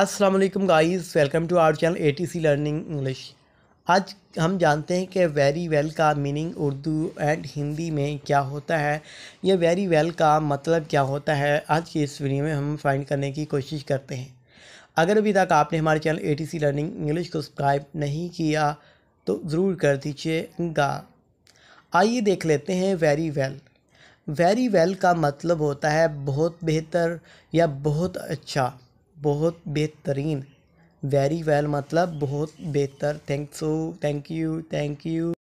अस्सलाम वालेकुम guys welcome to our channel ATC learning English आज हम जानते हैं कि वेरी वेल का मीनिंग उर्दू एंड हिंदी में क्या होता है या वेरी वेल का मतलब क्या होता है आज की इस वीडियो में हम फाइंड करने की कोशिश करते हैं अगर अभी तक आपने हमारे चैनल एटीसी लर्निंग इंग्लिश को सब्सक्राइब नहीं किया तो ज़रूर कर दीजिएगा आइए देख लेते हैं वेरी वेल वेरी वेल का मतलब होता है बहुत बेहतर या बहुत अच्छा बहुत बेहतरीन वेरी वेल मतलब बहुत बेहतर thank so thank you thank you